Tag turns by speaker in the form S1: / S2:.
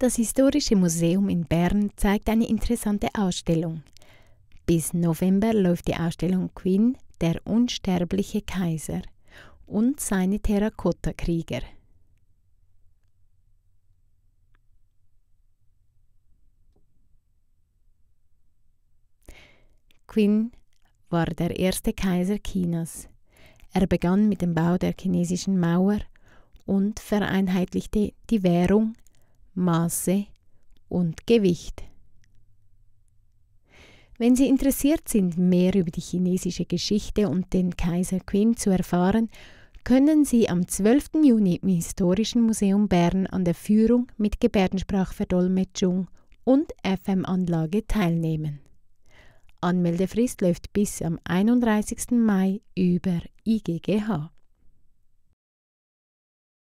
S1: Das Historische Museum in Bern zeigt eine interessante Ausstellung. Bis November läuft die Ausstellung Queen, der unsterbliche Kaiser und seine Terrakotta-Krieger. Qin war der erste Kaiser Chinas. Er begann mit dem Bau der chinesischen Mauer und vereinheitlichte die Währung Maße und Gewicht. Wenn Sie interessiert sind, mehr über die chinesische Geschichte und den Kaiser Qin zu erfahren, können Sie am 12. Juni im Historischen Museum Bern an der Führung mit Gebärdensprachverdolmetschung und FM-Anlage teilnehmen. Anmeldefrist läuft bis am 31. Mai über IGGH.